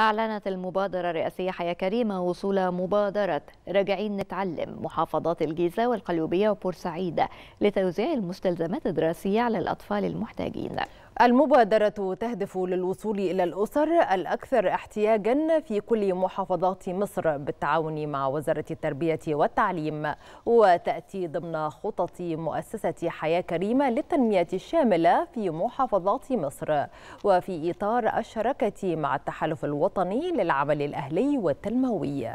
أعلنت المبادرة الرئاسية حياة كريمة وصول مبادرة راجعين نتعلم محافظات الجيزة والقليوبية وبورسعيد لتوزيع المستلزمات الدراسية على الأطفال المحتاجين المبادرة تهدف للوصول إلى الأسر الأكثر احتياجا في كل محافظات مصر بالتعاون مع وزارة التربية والتعليم وتأتي ضمن خطط مؤسسة حياة كريمة للتنمية الشاملة في محافظات مصر وفي إطار الشراكة مع التحالف الوطني الوطني للعمل الأهلي والتنموي